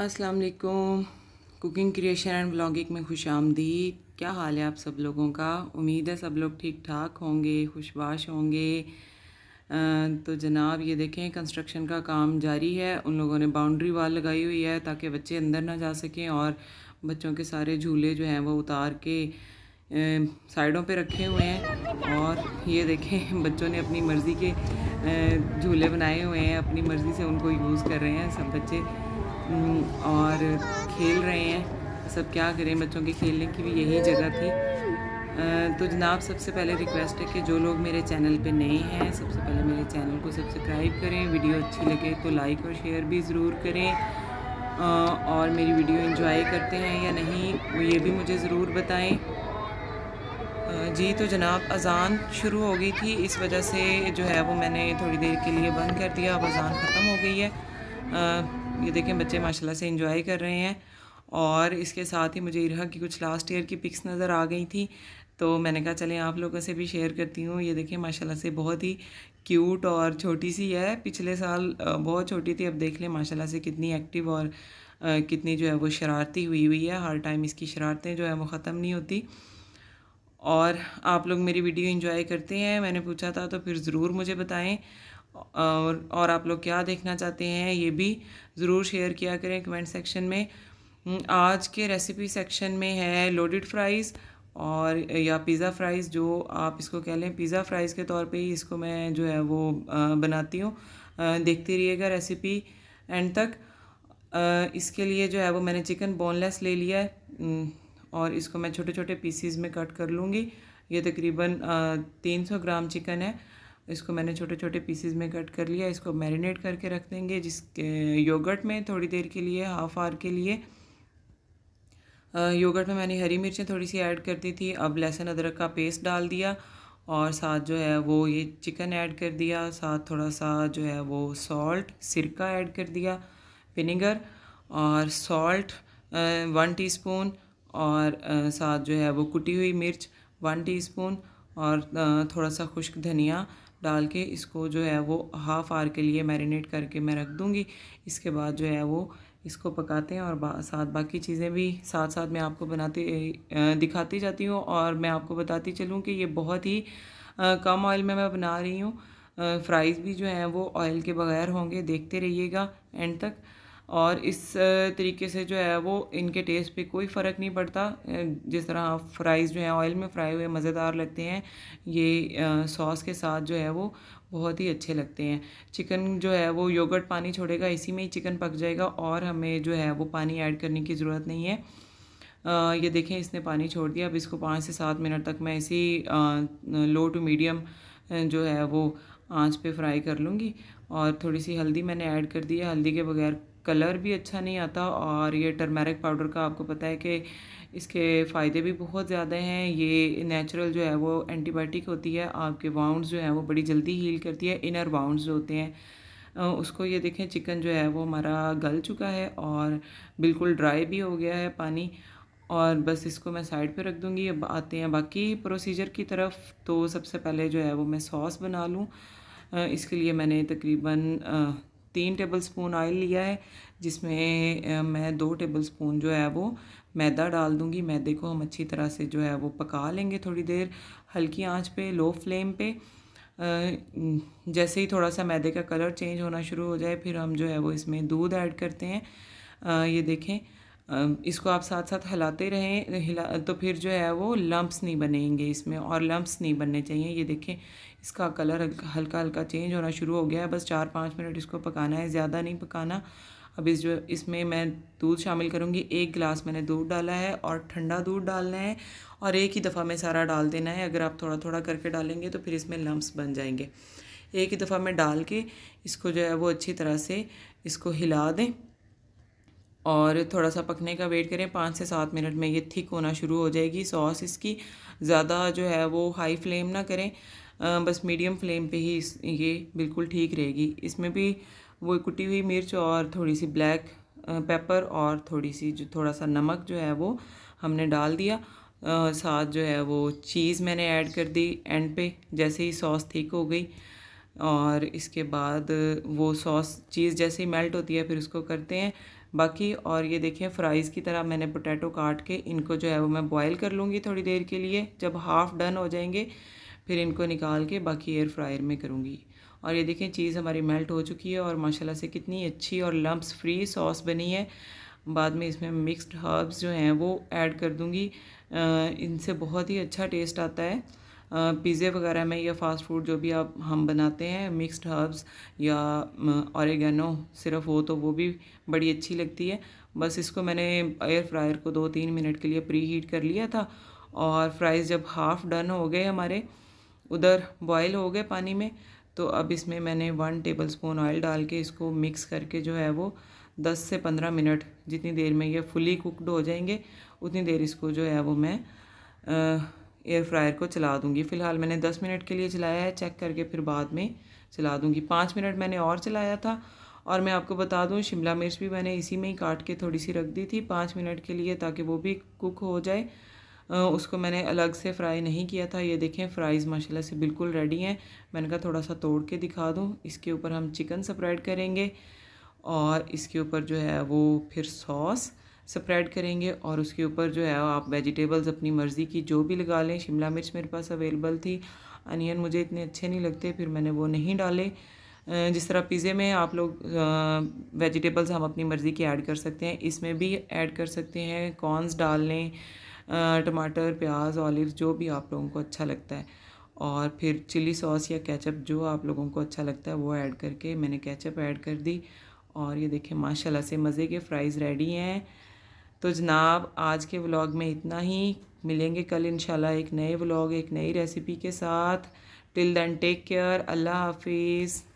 अस्सलाम वालेकुम cooking creation and blogging में खुश आमदी क्या हाल है आप सब लोगों का उम्मीद है सब लोग ठीक ठाक होंगे खुशबाश होंगे तो जनाब ये देखें कंस्ट्रक्शन का काम जारी है उन लोगों ने बाउंड्री वाल लगाई हुई है ताकि बच्चे अंदर ना जा सकें और बच्चों के सारे झूले जो हैं वो उतार के साइडों पे रखे हुए हैं और ये देखें बच्चों ने अपनी मर्ज़ी के झूले बनाए हुए हैं अपनी मर्ज़ी से उनको यूज़ कर रहे हैं सब बच्चे और खेल रहे हैं सब क्या करें बच्चों के खेलने की भी यही जगह थी तो जनाब सबसे पहले रिक्वेस्ट है कि जो लोग मेरे चैनल पे नए हैं सबसे पहले मेरे चैनल को सब्सक्राइब करें वीडियो अच्छी लगे तो लाइक और शेयर भी ज़रूर करें और मेरी वीडियो इंजॉय करते हैं या नहीं वो ये भी मुझे ज़रूर बताएं जी तो जनाब अज़ान शुरू हो गई थी इस वजह से जो है वो मैंने थोड़ी देर के लिए बंद कर दिया अब अज़ान ख़त्म हो गई है ये देखें बच्चे माशाल्लाह से इंजॉय कर रहे हैं और इसके साथ ही मुझे इरहा की कुछ लास्ट ईयर की पिक्स नज़र आ गई थी तो मैंने कहा चलें आप लोगों से भी शेयर करती हूँ ये देखें माशाल्लाह से बहुत ही क्यूट और छोटी सी है पिछले साल बहुत छोटी थी अब देख लें माशाल्लाह से कितनी एक्टिव और कितनी जो है वो शरारती हुई हुई है हर टाइम इसकी शरारतें जो है वो ख़त्म नहीं होती और आप लोग मेरी वीडियो इन्जॉय करते हैं मैंने पूछा था तो फिर ज़रूर मुझे बताएं और और आप लोग क्या देखना चाहते हैं ये भी ज़रूर शेयर किया करें कमेंट सेक्शन में हम्म, आज के रेसिपी सेक्शन में है लोडेड फ्राइज़ और या पिज़्ज़ा फ्राइज़ जो आप इसको कह लें पिज़्ज़ा फ्राइज़ के तौर पे ही इसको मैं जो है वो बनाती हूँ देखते रहिएगा रेसिपी एंड तक इसके लिए जो है वो मैंने चिकन बोनलेस ले लिया है हम्म, और इसको मैं छोटे छोटे पीसीज में कट कर लूँगी ये तकरीबन तीन सौ ग्राम चिकन है इसको मैंने छोटे छोटे पीसेज में कट कर लिया इसको मैरिनेट करके रख देंगे जिसके योगर्ट में थोड़ी देर के लिए हाफ आवर के लिए योगर्ट में मैंने हरी मिर्चें थोड़ी सी ऐड कर दी थी अब लहसुन अदरक का पेस्ट डाल दिया और साथ जो है वो ये चिकन ऐड कर दिया साथ थोड़ा सा जो है वो सॉल्ट सिरका ऐड कर दिया विनेगर और सॉल्ट वन टीस्पून और साथ जो है वो कुटी हुई मिर्च वन टीस्पून और थोड़ा सा खुश्क धनिया डाल के इसको जो है वो हाफ़ आवर के लिए मैरिनेट करके मैं रख दूँगी इसके बाद जो है वो इसको पकाते हैं और बा, साथ बाकी चीज़ें भी साथ साथ मैं आपको बनाती दिखाती जाती हूँ और मैं आपको बताती चलूँ कि ये बहुत ही आ, कम ऑयल में मैं बना रही हूँ फ्राइज़ भी जो हैं वो ऑयल के बगैर होंगे देखते रहिएगा एंड तक और इस तरीके से जो है वो इनके टेस्ट पे कोई फ़र्क नहीं पड़ता जिस तरह फ्राइज़ जो है ऑयल में फ्राई हुए मज़ेदार लगते हैं ये सॉस के साथ जो है वो बहुत ही अच्छे लगते हैं चिकन जो है वो योगर्ट पानी छोड़ेगा इसी में ही चिकन पक जाएगा और हमें जो है वो पानी ऐड करने की ज़रूरत नहीं है ये देखें इसने पानी छोड़ दिया अब इसको पाँच से सात मिनट तक मैं इसी लो टू मीडियम जो है वो आंच पे फ्राई कर लूँगी और थोड़ी सी हल्दी मैंने ऐड कर दी है हल्दी के बगैर कलर भी अच्छा नहीं आता और ये टर्मेरिक पाउडर का आपको पता है कि इसके फ़ायदे भी बहुत ज़्यादा हैं ये नेचुरल जो है वो एंटीबायोटिक होती है आपके वाउंड्स जो है वो बड़ी जल्दी हील करती है इनर वाउंड्स जो होते हैं उसको ये देखें चिकन जो है वो हमारा गल चुका है और बिल्कुल ड्राई भी हो गया है पानी और बस इसको मैं साइड पे रख दूँगी अब आते हैं बाकी प्रोसीजर की तरफ तो सबसे पहले जो है वो मैं सॉस बना लूँ इसके लिए मैंने तकरीबन तीन टेबलस्पून ऑयल लिया है जिसमें मैं दो टेबलस्पून जो है वो मैदा डाल दूंगी मैदे को हम अच्छी तरह से जो है वो पका लेंगे थोड़ी देर हल्की आंच पे लो फ्लेम पे जैसे ही थोड़ा सा मैदे का कलर चेंज होना शुरू हो जाए फिर हम जो है वो इसमें दूध ऐड करते हैं ये देखें इसको आप साथ साथ हिलाते रहें हिला तो फिर जो है वो लम्ब्स नहीं बनेंगे इसमें और लम्ब्स नहीं बनने चाहिए ये देखें इसका कलर हल्का हल्का चेंज होना शुरू हो गया है बस चार पाँच मिनट इसको पकाना है ज़्यादा नहीं पकाना अब इस जो इसमें मैं दूध शामिल करूँगी एक गिलास मैंने दूध डाला है और ठंडा दूध डालना है और एक ही दफ़ा में सारा डाल देना है अगर आप थोड़ा थोड़ा करके डालेंगे तो फिर इसमें लम्ब्स बन जाएंगे एक ही दफ़ा में डाल के इसको जो है वो अच्छी तरह से इसको हिला दें और थोड़ा सा पकने का वेट करें पाँच से सात मिनट में ये थिक होना शुरू हो जाएगी सॉस इसकी ज़्यादा जो है वो हाई फ्लेम ना करें आ, बस मीडियम फ्लेम पे ही इस ये बिल्कुल ठीक रहेगी इसमें भी वो कुटी हुई मिर्च और थोड़ी सी ब्लैक पेपर और थोड़ी सी जो थोड़ा सा नमक जो है वो हमने डाल दिया आ, साथ जो है वो चीज़ मैंने ऐड कर दी एंड पे जैसे ही सॉस ठीक हो गई और इसके बाद वो सॉस चीज़ जैसे ही मेल्ट होती है फिर उसको करते हैं बाकी और ये देखिए फ्राइज़ की तरह मैंने पोटैटो काट के इनको जो है वो मैं बॉईल कर लूँगी थोड़ी देर के लिए जब हाफ़ डन हो जाएंगे फिर इनको निकाल के बाकी एयर फ्रायर में करूँगी और ये देखें चीज़ हमारी मेल्ट हो चुकी है और माशाल्लाह से कितनी अच्छी और लम्ब्स फ्री सॉस बनी है बाद में इसमें मिक्स्ड हर्ब्स जो हैं वो ऐड कर दूँगी इनसे बहुत ही अच्छा टेस्ट आता है पिज़्ज़े वगैरह में या फ़ास्ट फूड जो भी आप हम बनाते हैं मिक्स्ड हर्ब्स या औरगेनो सिर्फ हो तो वो भी बड़ी अच्छी लगती है बस इसको मैंने एयर फ्रायर को दो तीन मिनट के लिए प्री हीट कर लिया था और फ्राइज़ जब हाफ़ डन हो गए हमारे उधर बॉयल हो गए पानी में तो अब इसमें मैंने वन टेबल स्पून ऑयल डाल के इसको मिक्स करके जो है वो दस से पंद्रह मिनट जितनी देर में ये फुली कुकड हो जाएंगे उतनी देर इसको जो है वो मैं आ, एयर फ्रायर को चला दूँगी फ़िलहाल मैंने दस मिनट के लिए चलाया है चेक करके फिर बाद में चला दूँगी पाँच मिनट मैंने और चलाया था और मैं आपको बता दूं शिमला मिर्च भी मैंने इसी में ही काट के थोड़ी सी रख दी थी पाँच मिनट के लिए ताकि वो भी कुक हो जाए उसको मैंने अलग से फ्राई नहीं किया था ये देखें फ्राइज़ माशाल्लाह से बिल्कुल रेडी हैं मैंने कहा थोड़ा सा तोड़ के दिखा दूँ इसके ऊपर हम चिकन स्प्रेड करेंगे और इसके ऊपर जो है वो फिर सॉस स्प्रेड करेंगे और उसके ऊपर जो है आप वेजिटेबल्स अपनी मर्ज़ी की जो भी लगा लें शिमला मिर्च मेरे पास अवेलेबल थी अनियन मुझे इतने अच्छे नहीं लगते फिर मैंने वो नहीं डाले जिस तरह पिज़्ज़े में आप लोग वेजिटेबल्स हम अपनी मर्ज़ी की ऐड कर सकते हैं इसमें भी ऐड कर सकते हैं कॉर्नस डाल लें टमाटर प्याज ऑलिव जो भी आप लोगों को अच्छा लगता है और फिर चिली सॉस या केचप जो आप लोगों को अच्छा लगता है वो ऐड करके मैंने केचप ऐड कर दी और ये देखें माशाल्लाह से मज़े के फ्राइज़ रेडी हैं तो जनाब आज के व्लॉग में इतना ही मिलेंगे कल इंशाल्लाह एक नए व्लॉग एक नई रेसिपी के साथ टिल देन टेक केयर अल्लाह हाफिज़